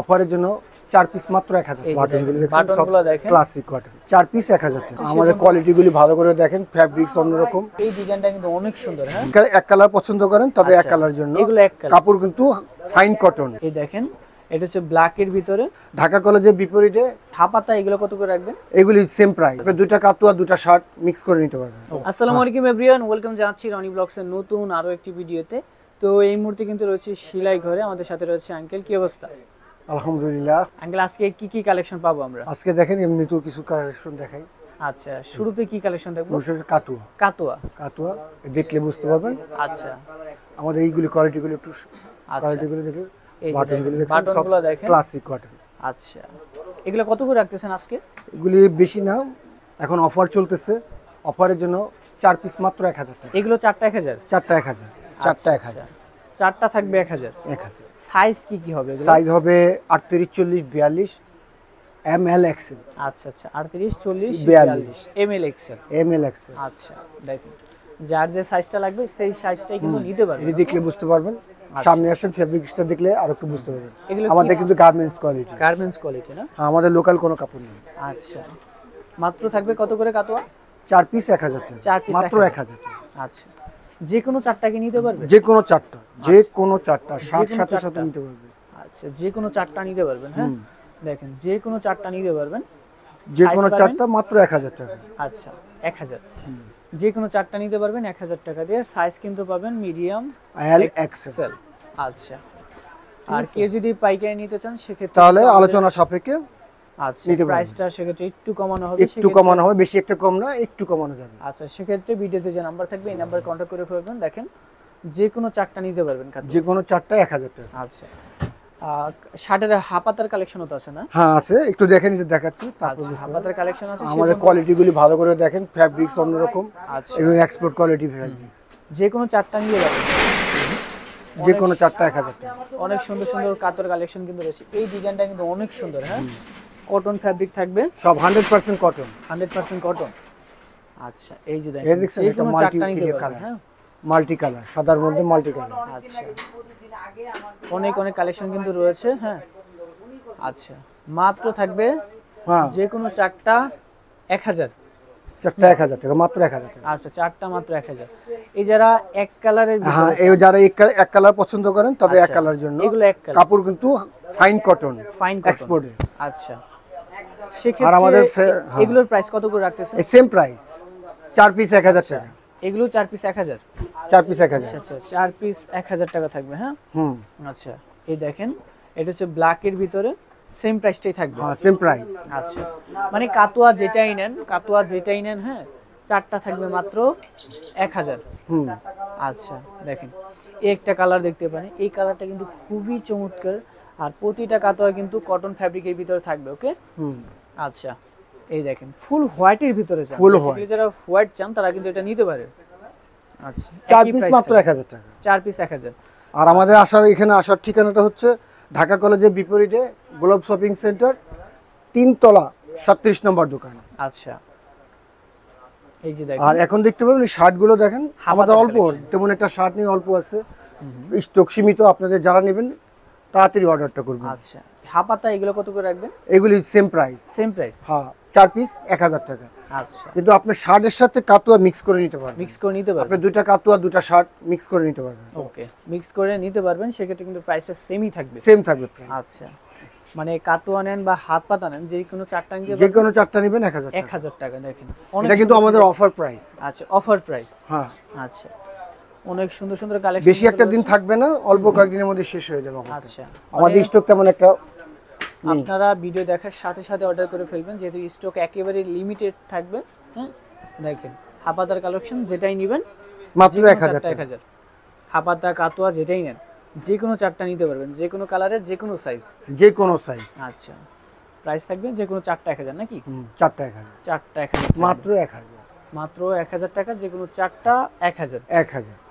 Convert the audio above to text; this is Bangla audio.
অফারের জন্য চার পিস মাত্র এক হাজার ক্লাসিক চার পিস এক হাজার টাকা আমাদের গুলি ভালো করে দেখেন ফ্যাব্রিক্স অন্যরকম এই ডিজাইনটা কিন্তু অনেক সুন্দর হ্যাঁ এক কালার পছন্দ করেন তবে এক কালার আচ্ছা। জন্য কাপড় কিন্তু সাইন কটন এই দেখেন এটা হচ্ছে ব্ল্যাক এর ভিতরে ঢাকা কলেজের বিপরীতে এগুলো কত করে রাখবেন এগুলি সেম প্রাইস কাতুয়া শার্ট মিক্স করে নিতে আলাইকুম রনি এর নতুন আরো একটি ভিডিওতে তো এই মুহূর্তে কিন্তু রয়েছে সিলাই ঘরে আমাদের সাথে রয়েছে আঙ্কেল কি অবস্থা আলহামদুলিল্লাহ আঙ্কেল আজকে কি কি কালেকশন পাবো আমরা আজকে দেখেন এমনি তো কিছু কালেকশন দেখাই আচ্ছা শুরুতে কি কালেকশন দেখবো কাতুয়া কাতুয়া কাতুয়া দেখলে বুঝতে পারবেন আচ্ছা আমাদের এইগুলি কোয়ালিটিগুলো একটু কোয়ালিটিগুলো আচ্ছা। দেখে বাটনগুলো বাটনগুলো দেখেন ক্লাসিক বাটন আচ্ছা এগুলো কত করে রাখতেছেন আজকে এগুলি বেশি না এখন অফার চলতেছে অফারের জন্য চার পিস মাত্র এক হাজার টাকা এগুলো চারটা এক হাজার চারটা এক হাজার চারটা আচ্ছা, এক হাজার আচ্ছা। চারটা থাকবে এক হাজার এক হাজার সাইজ কি কি হবে সাইজ হবে আটত্রিশ চল্লিশ বিয়াল্লিশ এম এল এক্সেল আচ্ছা আচ্ছা আটত্রিশ চল্লিশ বিয়াল্লিশ M L XL M L XL আচ্ছা দেখুন যার যে সাইজটা লাগবে সেই সাইজটাই কিন্তু নিতে পারবেন এটা দেখলে বুঝতে পারবেন আচ্ছা। সামনে আসেন ফেব্রিক্সটা দেখলে আর একটু বুঝতে পারবেন আমাদের কিন্তু গার্মেন্টস কোয়ালিটি গার্মেন্টস কোয়ালিটি না হ্যাঁ, আমাদের লোকাল কোনো কাপড় নেই আচ্ছা মাত্র থাকবে কত করে কাতোয়া চার পিস এক হাজার টাকা চার মাত্র এক হাজার আচ্ছা যে কোনো চারটাকে নিতে পারবে যে কোনো চারটা যে আচ্ছা। কোনো চারটা সাত সাথে সাথে নিতে পারবে আচ্ছা যে কোনো চারটা নিতে পারবেন হ্যাঁ দেখেন যে কোনো চারটা নিতে পারবেন যে কোনো চারটা মাত্র এক হাজার টাকা আচ্ছা এক হাজার যে কোনো চারটা নিতে পারবেন এক হাজার টাকা দিয়ে সাইজ কিন্তু পাবেন মিডিয়াম এল এক্সেল আচ্ছা আর কে যদি পাইকারি নিতে চান সেক্ষেত্রে তাহলে আলোচনা সাপেক্ষে আচ্ছা সেক্ষেত্রে একটু কমানো একটু কমানো হবে বেশি একটা কম না একটু কমানো যাবে আচ্ছা সেক্ষেত্রে ভিডিওতে যে নাম্বার থাকবে এই নাম্বারে কন্ট্যাক্ট করে ফেলবেন দেখেন যে চারটা নিতে পারবেন যে চারটা এক হাজার টাকা আচ্ছা শার্টের হাপাতার কালেকশনও তো আছে না হ্যাঁ, আছে একটু দেখেন দেখাচ্ছি তারপর আচ্ছা, হাপাতার কালেকশন আছে আমাদের কোয়ালিটিগুলি ভালো করে দেখেন ফ্যাব্রিক্স অন্যরকম আচ্ছা এক্সপোর্ট কোয়ালিটি ফ্যাব্রিক্স যে চারটা নিয়ে যাবেন যে কোনো চারটা এক হাজার অনেক সুন্দর সুন্দর কাতর কালেকশন কিন্তু রয়েছে এই ডিজাইনটা কিন্তু অনেক সুন্দর হ্যাঁ কটন ফ্যাব্রিক থাকবে সব 100% কটন 100% কটন আচ্ছা এই যে দেখেন এই কোনো চারটা নিতে হ্যাঁ মাল্টি কালার সাদার মধ্যে মাল্টি কালার আচ্ছা অনেক অনেক কালেকশন কিন্তু রয়েছে হ্যাঁ আচ্ছা মাত্র থাকবে হ্যাঁ যে কোনো চারটা এক হাজার চারটা এক হাজার মাত্র এক হাজার আচ্ছা চারটা মাত্র এক হাজার এই যারা এক কালারের হ্যাঁ, এক কালার পছন্দ করেন এক আচ্ছা, জন্য এগুলো এক কাপড় কিন্তু ফাইন কটন ফাইন আচ্ছা আর আমাদের হ্যাঁ। এগুলোর প্রাইস কত করে সেম প্রাইস চার পিস এক হাজার আচ্ছা, টাকা এগুলো চার পিস এক হাজার চার পিস এক হাজার আচ্ছা, আচ্ছা চার পিস এক হাজার টাকা থাকবে হ্যাঁ হুম আচ্ছা এই দেখেন এটা হচ্ছে ব্ল্যাকের ভিতরে সেম প্রাইসটাই থাকবে হ্যাঁ সেম প্রাইস আচ্ছা মানে কাতোয়া যেটাই নেন কাতোয়া যেটাই নেন হ্যাঁ চারটা থাকবে মাত্র এক হাজার হুম আচ্ছা দেখেন এই একটা কালার দেখতে পারেন এই কালারটা কিন্তু খুবই চমৎকার আর প্রতিটা কাতোয়া কিন্তু কটন ফ্যাব্রিকের ভিতরে থাকবে ওকে হুম আচ্ছা এই দেখেন ফুল হোয়াইটের ভিতরে ফুল হোয়াইট যারা হোয়াইট চান তারা কিন্তু এটা নিতে পারে আচ্ছা চার পিস মাত্র এক হাজার টাকা চার পিস এক হাজার আর আমাদের আসার এখানে আসার ঠিকানাটা হচ্ছে ঢাকা কলেজের বিপরীতে গ্লোব শপিং সেন্টার তিনতলা সাত্রিশ নম্বর দোকান আচ্ছা আর এখন দেখতে পাবেন শার্ট গুলো দেখেন আমাদের অল্প তেমন একটা শার্ট নিয়ে অল্প আছে স্টক সীমিত আপনাদের যারা নেবেন তাড়াতাড়ি অর্ডারটা করবেন আচ্ছা হাপাতা এগুলো কত করে রাখবেন এগুলি সেম প্রাইস সেম প্রাইস হ্যাঁ চার পিস এক হাজার টাকা আচ্ছা কিন্তু আপনি শার্টের সাথে কাতুয়া মিক্স করে নিতে পারবেন মিক্স করে নিতে পারবেন আপনি দুইটা কাতুয়া দুইটা শার্ট মিক্স করে নিতে পারবেন ওকে মিক্স করে নিতে পারবেন সেক্ষেত্রে কিন্তু প্রাইসটা সেমই থাকবে সেম থাকবে আচ্ছা মানে কাতুয়া নেন বা হাত পাতা নেন যে কোনো চারটা নিতে যে কোনো চারটা নেবেন 1000 1000 টাকা দেখেন এটা কিন্তু আমাদের অফার প্রাইস আচ্ছা অফার প্রাইস হ্যাঁ আচ্ছা অনেক সুন্দর সুন্দর কালেকশন বেশি একটা দিন থাকবে না অল্প কয়েকদিনের মধ্যে শেষ হয়ে যাবে আচ্ছা আমাদের স্টক মানে তেমন একটা আপনারা ভিডিও দেখার সাথে সাথে অর্ডার করে ফেলবেন যেহেতু স্টক একেবারে লিমিটেড থাকবে হ্যাঁ দেখেন হাফাদার কালেকশন যেটাই নেবেন মাত্র এক হাজার এক হাজার কাতোয়া যেটাই নেন যে কোনো চারটা নিতে পারবেন যে কোনো কালারের যে কোনো সাইজ যে কোনো সাইজ আচ্ছা প্রাইস থাকবে যে কোনো চারটা এক হাজার নাকি চারটা এক হাজার চারটা এক হাজার মাত্র এক হাজার মাত্র এক হাজার টাকা যে কোনো চারটা এক হাজার এক হাজার